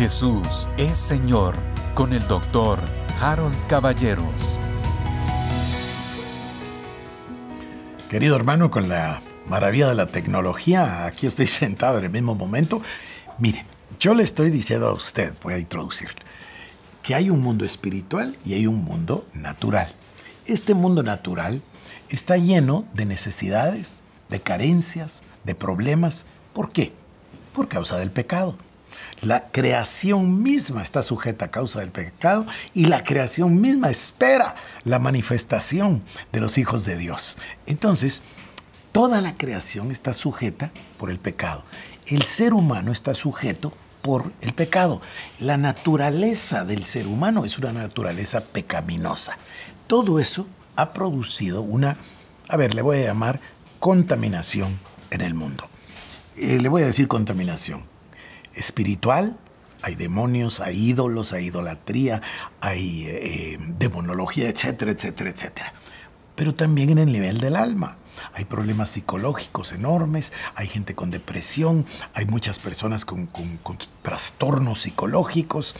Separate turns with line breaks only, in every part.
Jesús es Señor con el doctor Harold Caballeros. Querido hermano, con la maravilla de la tecnología, aquí estoy sentado en el mismo momento. Mire, yo le estoy diciendo a usted, voy a introducir, que hay un mundo espiritual y hay un mundo natural. Este mundo natural está lleno de necesidades, de carencias, de problemas. ¿Por qué? Por causa del pecado. La creación misma está sujeta a causa del pecado y la creación misma espera la manifestación de los hijos de Dios. Entonces, toda la creación está sujeta por el pecado. El ser humano está sujeto por el pecado. La naturaleza del ser humano es una naturaleza pecaminosa. Todo eso ha producido una, a ver, le voy a llamar contaminación en el mundo. Eh, le voy a decir contaminación espiritual, hay demonios, hay ídolos, hay idolatría, hay eh, demonología, etcétera, etcétera, etcétera. Pero también en el nivel del alma. Hay problemas psicológicos enormes, hay gente con depresión, hay muchas personas con, con trastornos psicológicos,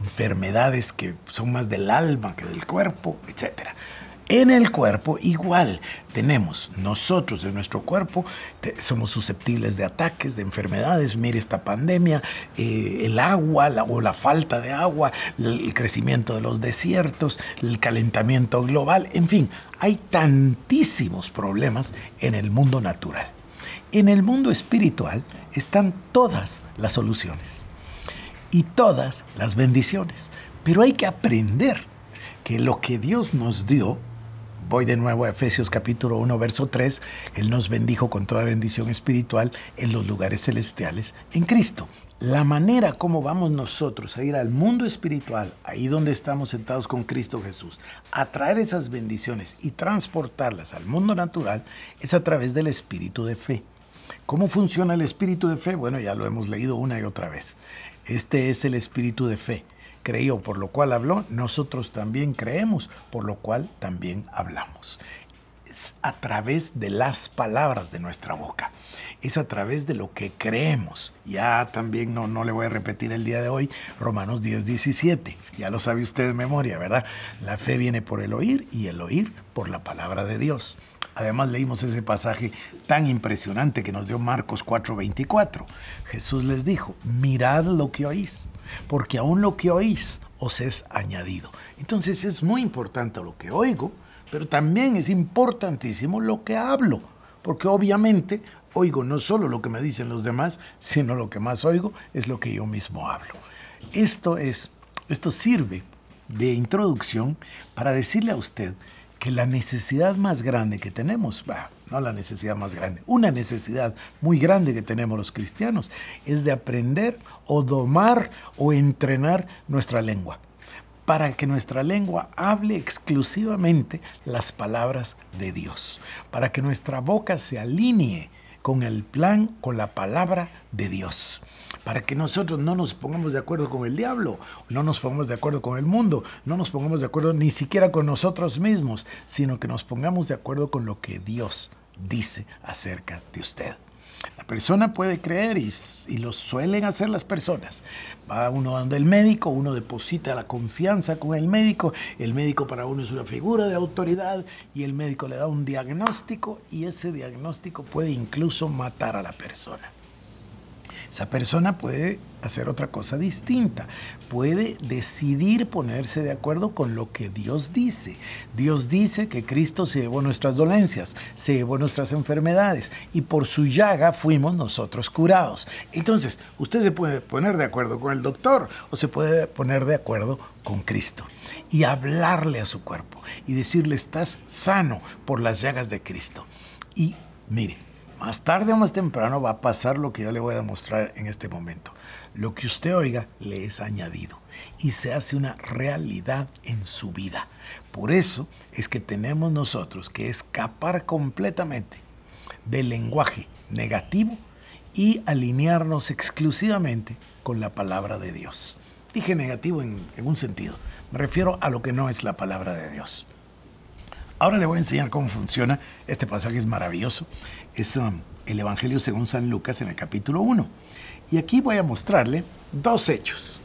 enfermedades que son más del alma que del cuerpo, etcétera en el cuerpo igual tenemos nosotros en nuestro cuerpo, somos susceptibles de ataques, de enfermedades, mire esta pandemia, eh, el agua o la falta de agua, el crecimiento de los desiertos, el calentamiento global, en fin, hay tantísimos problemas en el mundo natural. En el mundo espiritual están todas las soluciones y todas las bendiciones, pero hay que aprender que lo que Dios nos dio Voy de nuevo a Efesios capítulo 1, verso 3. Él nos bendijo con toda bendición espiritual en los lugares celestiales en Cristo. La manera como vamos nosotros a ir al mundo espiritual, ahí donde estamos sentados con Cristo Jesús, a traer esas bendiciones y transportarlas al mundo natural, es a través del espíritu de fe. ¿Cómo funciona el espíritu de fe? Bueno, ya lo hemos leído una y otra vez. Este es el espíritu de fe creyó, por lo cual habló, nosotros también creemos, por lo cual también hablamos. Es a través de las palabras de nuestra boca, es a través de lo que creemos. Ya también no, no le voy a repetir el día de hoy, Romanos 10, 17, ya lo sabe usted de memoria, ¿verdad? La fe viene por el oír y el oír por la palabra de Dios. Además leímos ese pasaje tan impresionante que nos dio Marcos 4:24. Jesús les dijo, mirad lo que oís, porque aún lo que oís os es añadido. Entonces es muy importante lo que oigo, pero también es importantísimo lo que hablo, porque obviamente oigo no solo lo que me dicen los demás, sino lo que más oigo es lo que yo mismo hablo. Esto es esto sirve de introducción para decirle a usted que la necesidad más grande que tenemos, no la necesidad más grande, una necesidad muy grande que tenemos los cristianos es de aprender o domar o entrenar nuestra lengua para que nuestra lengua hable exclusivamente las palabras de Dios, para que nuestra boca se alinee con el plan, con la palabra de Dios. Para que nosotros no nos pongamos de acuerdo con el diablo, no nos pongamos de acuerdo con el mundo, no nos pongamos de acuerdo ni siquiera con nosotros mismos, sino que nos pongamos de acuerdo con lo que Dios dice acerca de usted. La persona puede creer y, lo suelen hacer las personas. Va uno dando el médico, uno deposita la confianza con el médico, el médico para uno es una figura de autoridad y el médico le da un diagnóstico y ese diagnóstico puede incluso matar a la persona. Esa persona puede hacer otra cosa distinta, puede decidir ponerse de acuerdo con lo que Dios dice. Dios dice que Cristo se llevó nuestras dolencias, se llevó nuestras enfermedades y por su llaga fuimos nosotros curados. Entonces, usted se puede poner de acuerdo con el doctor o se puede poner de acuerdo con Cristo y hablarle a su cuerpo y decirle estás sano por las llagas de Cristo. Y mire, más tarde o más temprano va a pasar lo que yo le voy a demostrar en este momento. Lo que usted oiga le es añadido y se hace una realidad en su vida. Por eso es que tenemos nosotros que escapar completamente del lenguaje negativo y alinearnos exclusivamente con la palabra de Dios. Dije negativo en, un sentido, me refiero a lo que no es la palabra de Dios. Ahora le voy a enseñar cómo funciona. Este pasaje es maravilloso. Es um, el Evangelio según San Lucas en el capítulo 1. Y aquí voy a mostrarle dos hechos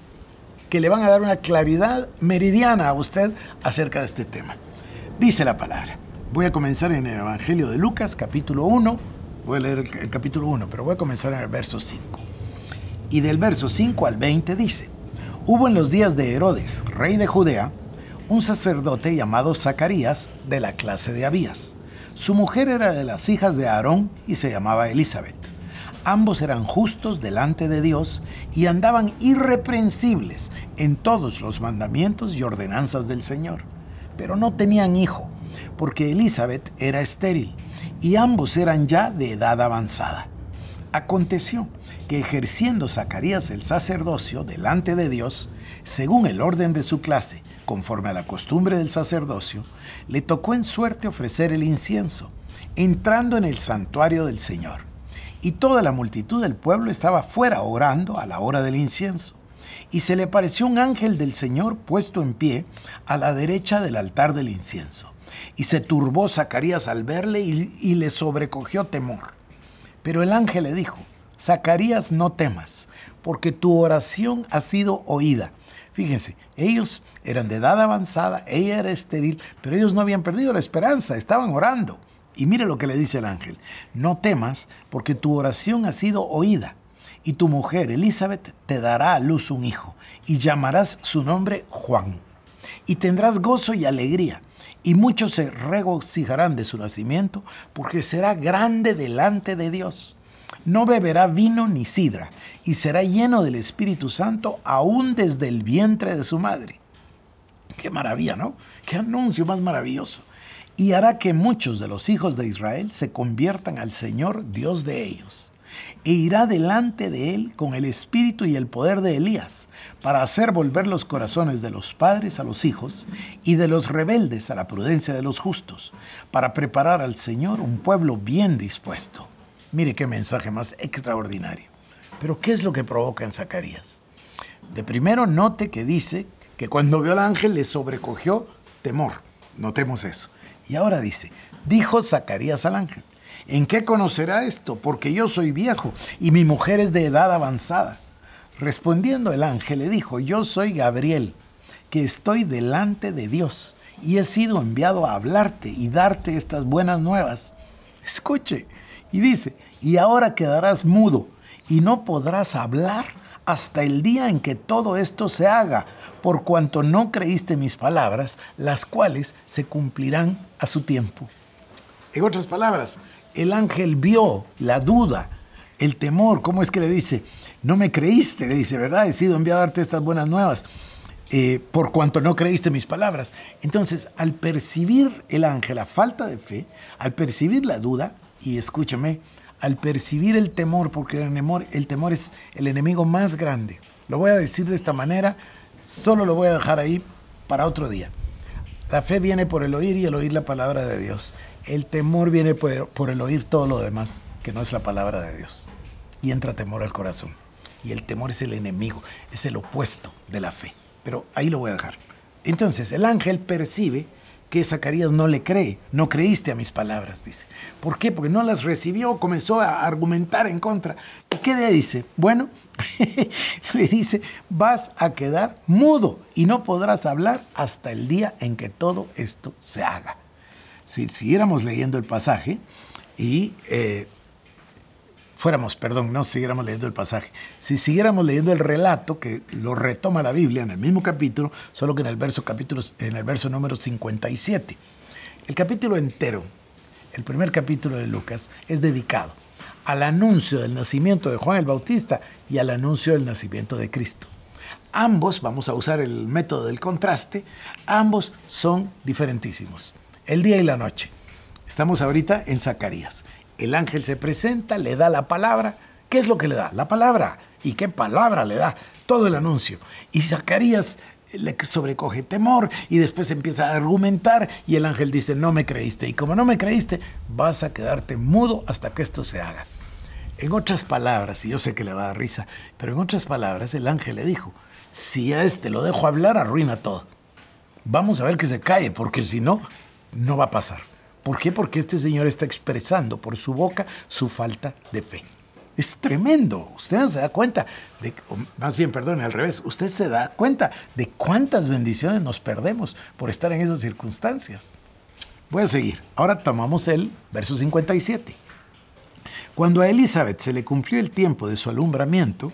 que le van a dar una claridad meridiana a usted acerca de este tema. Dice la palabra. Voy a comenzar en el Evangelio de Lucas, capítulo 1. Voy a leer el capítulo 1, pero voy a comenzar en el verso 5. Y del verso 5 al 20 dice, hubo en los días de Herodes, rey de Judea, un sacerdote llamado Zacarías de la clase de Abías. Su mujer era de las hijas de Aarón y se llamaba Elizabeth. Ambos eran justos delante de Dios y andaban irreprensibles en todos los mandamientos y ordenanzas del Señor. Pero no tenían hijo, porque Elizabeth era estéril y ambos eran ya de edad avanzada. Aconteció que ejerciendo Zacarías el sacerdocio delante de Dios, según el orden de su clase, conforme a la costumbre del sacerdocio, le tocó en suerte ofrecer el incienso, entrando en el santuario del Señor. Y toda la multitud del pueblo estaba fuera orando a la hora del incienso. Y se le pareció un ángel del Señor puesto en pie a la derecha del altar del incienso. Y se turbó Zacarías al verle y, y le sobrecogió temor. Pero el ángel le dijo, Zacarías, no temas, porque tu oración ha sido oída Fíjense, ellos eran de edad avanzada, ella era estéril, pero ellos no habían perdido la esperanza, estaban orando. Y mire lo que le dice el ángel, no temas porque tu oración ha sido oída y tu mujer Elizabeth te dará a luz un hijo y llamarás su nombre Juan. Y tendrás gozo y alegría y muchos se regocijarán de su nacimiento porque será grande delante de Dios no beberá vino ni sidra, y será lleno del Espíritu Santo aún desde el vientre de su madre. Qué maravilla, ¿no? Qué anuncio más maravilloso. Y hará que muchos de los hijos de Israel se conviertan al Señor Dios de ellos. E irá delante de él con el espíritu y el poder de Elías, para hacer volver los corazones de los padres a los hijos y de los rebeldes a la prudencia de los justos, para preparar al Señor un pueblo bien dispuesto. Mire qué mensaje más extraordinario. Pero ¿qué es lo que provoca en Zacarías? De primero note que dice que cuando vio al ángel le sobrecogió temor. Notemos eso. Y ahora dice, dijo Zacarías al ángel, ¿en qué conocerá esto? Porque yo soy viejo y mi mujer es de edad avanzada. Respondiendo el ángel le dijo, yo soy Gabriel, que estoy delante de Dios y he sido enviado a hablarte y darte estas buenas nuevas. Escuche, y dice, y ahora quedarás mudo y no podrás hablar hasta el día en que todo esto se haga, por cuanto no creíste mis palabras, las cuales se cumplirán a su tiempo. En otras palabras, el ángel vio la duda, el temor, ¿cómo es que le dice? No me creíste, le dice, ¿verdad? He sido enviado a darte estas buenas nuevas, eh, por cuanto no creíste mis palabras. Entonces, al percibir el ángel la falta de fe, al percibir la duda, y escúchame, al percibir el temor, porque el temor, el temor es el enemigo más grande. Lo voy a decir de esta manera, solo lo voy a dejar ahí para otro día. La fe viene por el oír y el oír la palabra de Dios. El temor viene por el oír todo lo demás, que no es la palabra de Dios. Y entra temor al corazón. Y el temor es el enemigo, es el opuesto de la fe. Pero ahí lo voy a dejar. Entonces, el ángel percibe que Zacarías no le cree. No creíste a mis palabras, dice. ¿Por qué? Porque no las recibió, comenzó a argumentar en contra. ¿Y qué le dice? Bueno, le dice, vas a quedar mudo y no podrás hablar hasta el día en que todo esto se haga. Si siguiéramos leyendo el pasaje y... Eh, fuéramos, perdón, no siguiéramos leyendo el pasaje, si siguiéramos leyendo el relato que lo retoma la Biblia en el mismo capítulo, solo que en el verso, capítulo, en el verso número 57. El capítulo entero, el primer capítulo de Lucas, es dedicado al anuncio del nacimiento de Juan el Bautista y al anuncio del nacimiento de Cristo. Ambos, vamos a usar el método del contraste, ambos son diferentísimos. El día y la noche. Estamos ahorita en Zacarías. El ángel se presenta, le da la palabra. ¿Qué es lo que le da? La palabra. ¿Y qué palabra le da? Todo el anuncio. Y Zacarías le sobrecoge temor y después empieza a argumentar y el ángel dice, no me creíste. Y como no me creíste, vas a quedarte mudo hasta que esto se haga. En otras palabras, y yo sé que le va a dar risa, pero en otras palabras el ángel le dijo, si a este lo dejo hablar, arruina todo. Vamos a ver que se cae, porque si no, no va a pasar. ¿Por qué? Porque este señor está expresando por su boca su falta de fe. Es tremendo. Usted no se da cuenta, de, más bien, perdón, al revés, usted se da cuenta de cuántas bendiciones nos perdemos por estar en esas circunstancias. Voy a seguir. Ahora tomamos el verso 57. Cuando a Elizabeth se le cumplió el tiempo de su alumbramiento,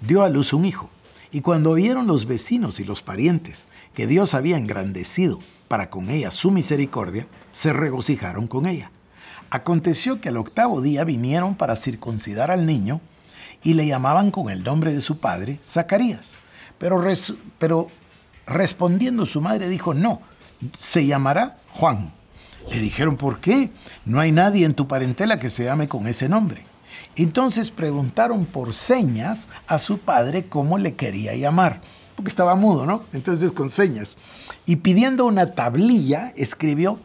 dio a luz un hijo. Y cuando oyeron los vecinos y los parientes que Dios había engrandecido para con ella su misericordia, se regocijaron con ella. Aconteció que al octavo día vinieron para circuncidar al niño y le llamaban con el nombre de su padre, Zacarías. Pero, pero respondiendo su madre dijo, no, se llamará Juan. Le dijeron, ¿por qué? No hay nadie en tu parentela que se llame con ese nombre. Entonces preguntaron por señas a su padre cómo le quería llamar, porque estaba mudo, ¿no? Entonces con señas y pidiendo una tablilla escribió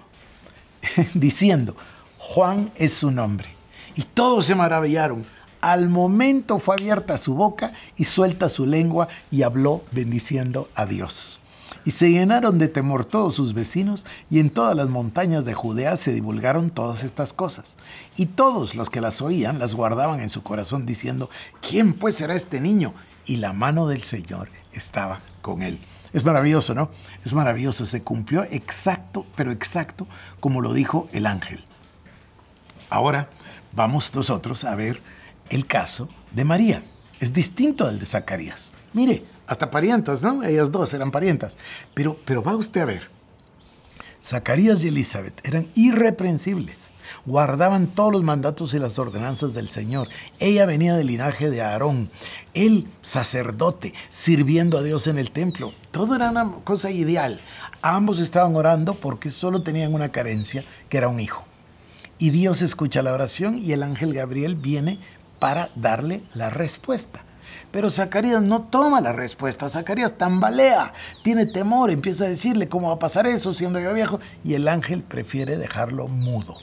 diciendo, Juan es su nombre. Y todos se maravillaron. Al momento fue abierta su boca y suelta su lengua y habló bendiciendo a Dios. Y se llenaron de temor todos sus vecinos y en todas las montañas de Judea se divulgaron todas estas cosas. Y todos los que las oían las guardaban en su corazón diciendo, ¿quién pues será este niño? Y la mano del Señor estaba con él. Es maravilloso, ¿no? Es maravilloso. Se cumplió exacto, pero exacto como lo dijo el ángel. Ahora vamos nosotros a ver el caso de María. Es distinto al de Zacarías. Mire, hasta parientas, ¿no? Ellas dos eran parientas. Pero, pero va usted a ver. Zacarías y Elizabeth eran irreprensibles guardaban todos los mandatos y las ordenanzas del Señor. Ella venía del linaje de Aarón, el sacerdote, sirviendo a Dios en el templo. Todo era una cosa ideal. Ambos estaban orando porque solo tenían una carencia, que era un hijo. Y Dios escucha la oración y el ángel Gabriel viene para darle la respuesta. Pero Zacarías no toma la respuesta. Zacarías tambalea, tiene temor, empieza a decirle cómo va a pasar eso siendo yo viejo. Y el ángel prefiere dejarlo mudo.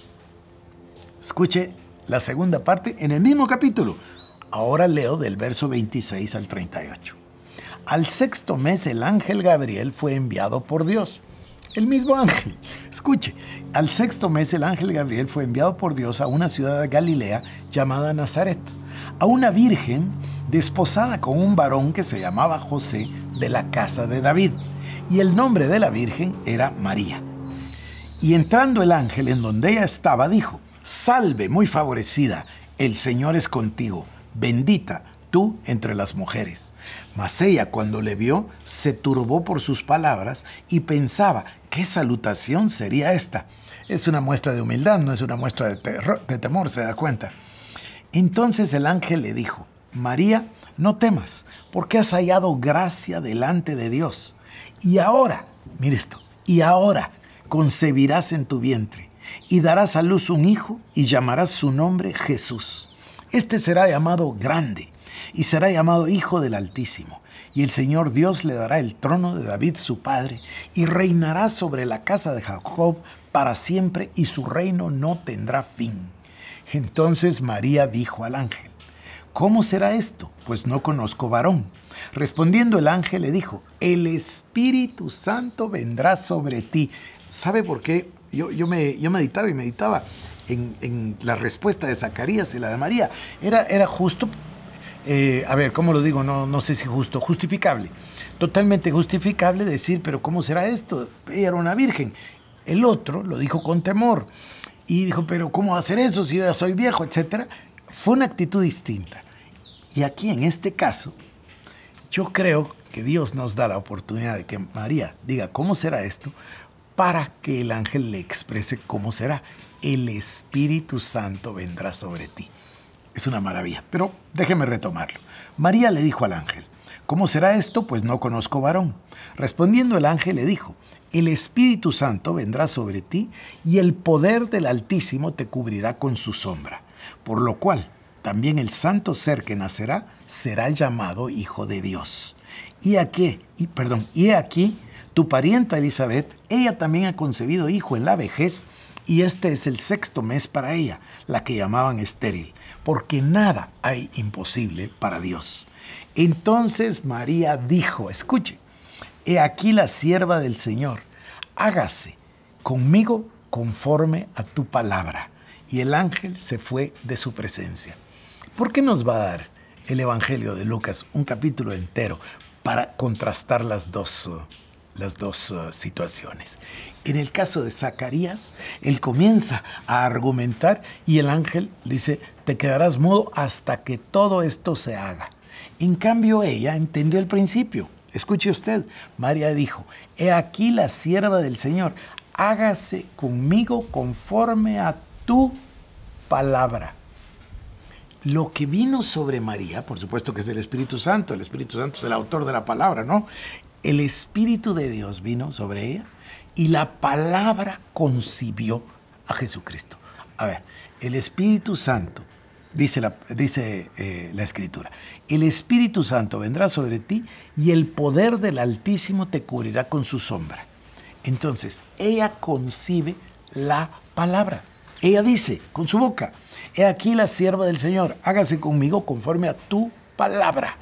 Escuche la segunda parte en el mismo capítulo. Ahora leo del verso 26 al 38. Al sexto mes el ángel Gabriel fue enviado por Dios. El mismo ángel. Escuche, al sexto mes el ángel Gabriel fue enviado por Dios a una ciudad de Galilea llamada Nazaret, a una virgen desposada con un varón que se llamaba José de la casa de David. Y el nombre de la virgen era María. Y entrando el ángel en donde ella estaba, dijo, salve, muy favorecida, el Señor es contigo, bendita tú entre las mujeres. Mas ella cuando le vio, se turbó por sus palabras y pensaba, ¿qué salutación sería esta? Es una muestra de humildad, no es una muestra de, de temor, se da cuenta. Entonces el ángel le dijo, María, no temas, porque has hallado gracia delante de Dios. Y ahora, mire esto, y ahora concebirás en tu vientre y darás a luz un hijo y llamarás su nombre Jesús. Este será llamado grande y será llamado Hijo del Altísimo. Y el Señor Dios le dará el trono de David su padre y reinará sobre la casa de Jacob para siempre y su reino no tendrá fin. Entonces María dijo al ángel, ¿cómo será esto? Pues no conozco varón. Respondiendo el ángel le dijo, el Espíritu Santo vendrá sobre ti. ¿Sabe por qué yo, me, yo meditaba y meditaba en, la respuesta de Zacarías y la de María. Era, era justo, eh, a ver, ¿cómo lo digo? No, no sé si justo, justificable. Totalmente justificable decir, pero ¿cómo será esto? Ella era una virgen. El otro lo dijo con temor y dijo, pero ¿cómo hacer eso si yo ya soy viejo, etcétera? Fue una actitud distinta. Y aquí, en este caso, yo creo que Dios nos da la oportunidad de que María diga, ¿cómo será esto? para que el ángel le exprese cómo será. El Espíritu Santo vendrá sobre ti. Es una maravilla, pero déjeme retomarlo. María le dijo al ángel, ¿cómo será esto? Pues no conozco varón. Respondiendo el ángel le dijo, el Espíritu Santo vendrá sobre ti y el poder del Altísimo te cubrirá con su sombra, por lo cual también el santo ser que nacerá será llamado Hijo de Dios. Y aquí, y, perdón, y aquí tu parienta Elizabeth, ella también ha concebido hijo en la vejez y este es el sexto mes para ella, la que llamaban estéril, porque nada hay imposible para Dios. Entonces María dijo, escuche, he aquí la sierva del Señor, hágase conmigo conforme a tu palabra. Y el ángel se fue de su presencia. ¿Por qué nos va a dar el Evangelio de Lucas un capítulo entero para contrastar las dos? las dos eh, situaciones. En el caso de Zacarías, él comienza a argumentar y el ángel dice, te quedarás mudo hasta que todo esto se haga. En cambio, ella entendió el principio. Escuche usted, María dijo, he aquí la sierva del Señor, hágase conmigo conforme a tu palabra lo que vino sobre María, por supuesto que es el Espíritu Santo, el Espíritu Santo es el autor de la palabra, ¿no? el Espíritu de Dios vino sobre ella y la palabra concibió a Jesucristo. A ver, el Espíritu Santo, dice, la, dice eh, la, Escritura, el Espíritu Santo vendrá sobre ti y el poder del Altísimo te cubrirá con su sombra. Entonces, ella concibe la palabra. Ella dice con su boca, he aquí la sierva del Señor, hágase conmigo conforme a tu palabra.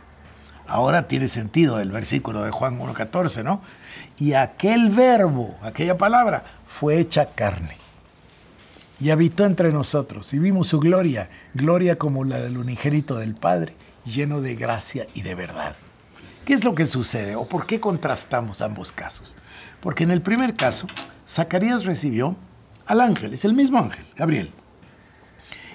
Ahora tiene sentido el versículo de Juan 1.14, ¿no? Y aquel verbo, aquella palabra, fue hecha carne. Y habitó entre nosotros y vimos su gloria, gloria como la del unigénito del Padre, lleno de gracia y de verdad. ¿Qué es lo que sucede o por qué contrastamos ambos casos? Porque en el primer caso, Zacarías recibió al ángel, es el mismo ángel, Gabriel.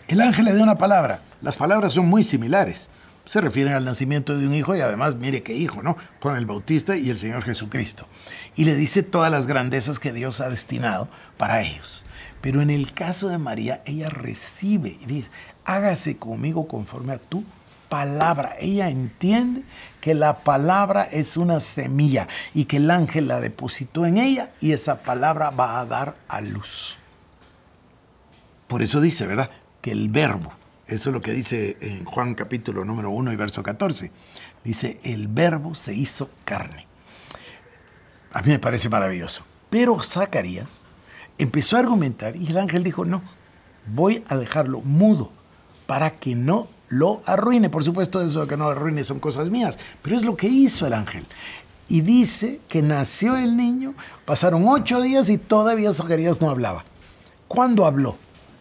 El ángel le dio una palabra, las palabras son muy similares se refieren al nacimiento de un hijo y además, mire qué hijo, ¿no? Con el Bautista y el Señor Jesucristo. Y le dice todas las grandezas que Dios ha destinado para ellos. Pero en el caso de María, ella recibe y dice, hágase conmigo conforme a tu palabra. Ella entiende que la palabra es una semilla y que el ángel la depositó en ella y esa palabra va a dar a luz. Por eso dice, ¿verdad? Que el verbo eso es lo que dice en eh, Juan capítulo número 1 y verso 14. Dice, el verbo se hizo carne. A mí me parece maravilloso. Pero Zacarías empezó a argumentar y el ángel dijo, no, voy a dejarlo mudo para que no lo arruine. Por supuesto, eso de que no lo arruine son cosas mías, pero es lo que hizo el ángel. Y dice que nació el niño, pasaron ocho días y todavía Zacarías no hablaba. ¿Cuándo habló?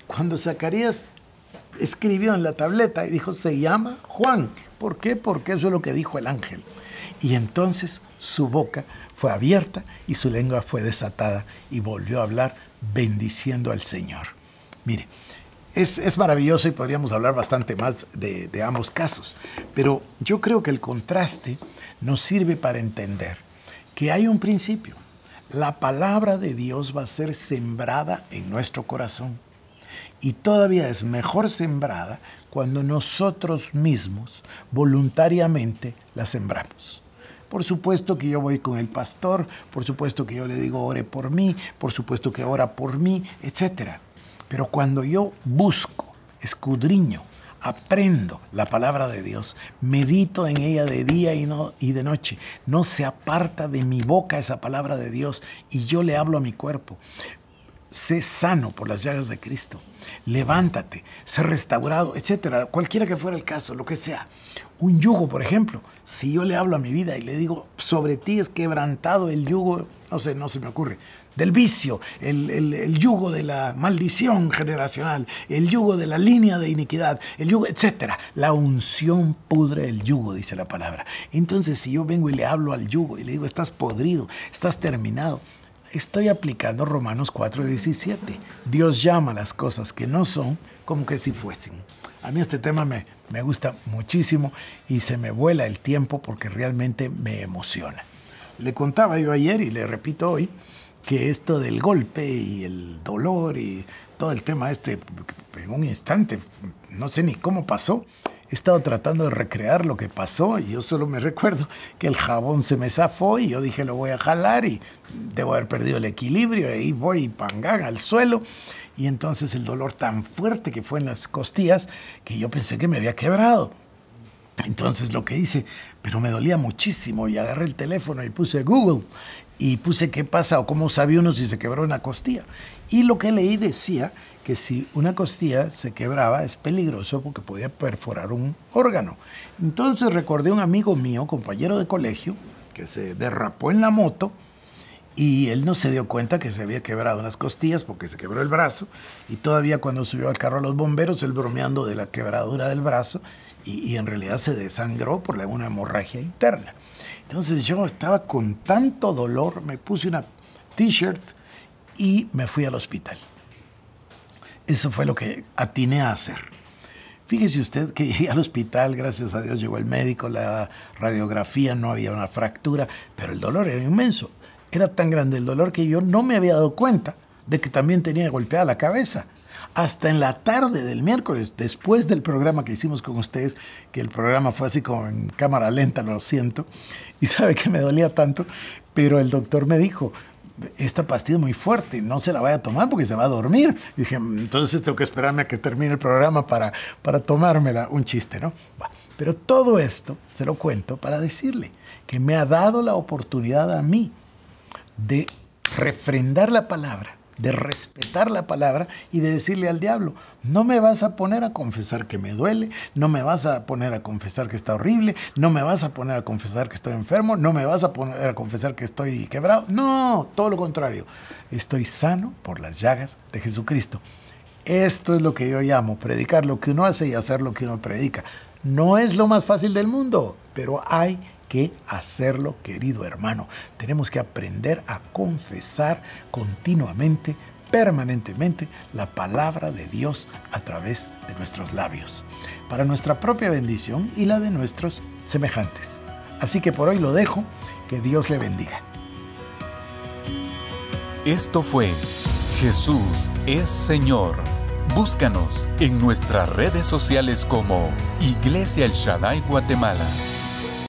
Cuando Zacarías escribió en la tableta y dijo, se llama Juan. ¿Por qué? Porque eso es lo que dijo el ángel. Y entonces su boca fue abierta y su lengua fue desatada y volvió a hablar bendiciendo al Señor. Mire, es, maravilloso y podríamos hablar bastante más de, de ambos casos, pero yo creo que el contraste nos sirve para entender que hay un principio. La palabra de Dios va a ser sembrada en nuestro corazón y todavía es mejor sembrada cuando nosotros mismos voluntariamente la sembramos. Por supuesto que yo voy con el pastor, por supuesto que yo le digo ore por mí, por supuesto que ora por mí, etc. Pero cuando yo busco, escudriño, aprendo la palabra de Dios, medito en ella de día y, no, y de noche, no se aparta de mi boca esa palabra de Dios y yo le hablo a mi cuerpo sé sano por las llagas de Cristo, levántate, sé restaurado, etcétera, cualquiera que fuera el caso, lo que sea. Un yugo, por ejemplo, si yo le hablo a mi vida y le digo, sobre ti es quebrantado el yugo, no sé, no se me ocurre, del vicio, el, yugo de la maldición generacional, el yugo de la línea de iniquidad, el yugo, etcétera. La unción pudre el yugo, dice la palabra. Entonces, si yo vengo y le hablo al yugo y le digo, estás podrido, estás terminado, estoy aplicando Romanos 4:17. Dios llama las cosas que no son como que si fuesen. A mí este tema me, me gusta muchísimo y se me vuela el tiempo porque realmente me emociona. Le contaba yo ayer y le repito hoy que esto del golpe y el dolor y todo el tema este, en un instante, no sé ni cómo pasó, he estado tratando de recrear lo que pasó y yo solo me recuerdo que el jabón se me zafó y yo dije lo voy a jalar y debo haber perdido el equilibrio y voy y al suelo y entonces el dolor tan fuerte que fue en las costillas que yo pensé que me había quebrado. Entonces lo que hice, pero me dolía muchísimo y agarré el teléfono y puse Google y puse qué pasa o cómo sabe uno si se quebró una costilla. Y lo que leí decía que si una costilla se quebraba es peligroso porque podía perforar un órgano. Entonces recordé un amigo mío, compañero de colegio, que se derrapó en la moto y él no se dio cuenta que se había quebrado unas costillas porque se quebró el brazo y todavía cuando subió al carro a los bomberos él bromeando de la quebradura del brazo y, y en realidad se desangró por una hemorragia interna. Entonces yo estaba con tanto dolor, me puse una t-shirt y me fui al hospital. Eso fue lo que atiné a hacer. Fíjese usted que llegué al hospital, gracias a Dios llegó el médico, la radiografía, no había una fractura, pero el dolor era inmenso. Era tan grande el dolor que yo no me había dado cuenta de que también tenía golpeada la cabeza. Hasta en la tarde del miércoles, después del programa que hicimos con ustedes, que el programa fue así como en cámara lenta, lo siento, y sabe que me dolía tanto, pero el doctor me dijo, esta pastilla es muy fuerte, no se la vaya a tomar porque se va a dormir. Y dije, mm, entonces tengo que esperarme a que termine el programa para, para tomármela. Un chiste, ¿no? Pero todo esto se lo cuento para decirle que me ha dado la oportunidad a mí de refrendar la palabra de respetar la palabra y de decirle al diablo, no me vas a poner a confesar que me duele, no me vas a poner a confesar que está horrible, no me vas a poner a confesar que estoy enfermo, no me vas a poner a confesar que estoy quebrado. No, todo lo contrario, estoy sano por las llagas de Jesucristo. Esto es lo que yo llamo predicar lo que uno hace y hacer lo que uno predica. No es lo más fácil del mundo, pero hay que hacerlo, querido hermano. Tenemos que aprender a confesar continuamente, permanentemente, la palabra de Dios a través de nuestros labios, para nuestra propia bendición y la de nuestros semejantes. Así que por hoy lo dejo, que Dios le bendiga. Esto fue Jesús es Señor. Búscanos en nuestras redes sociales como Iglesia El Shaddai Guatemala.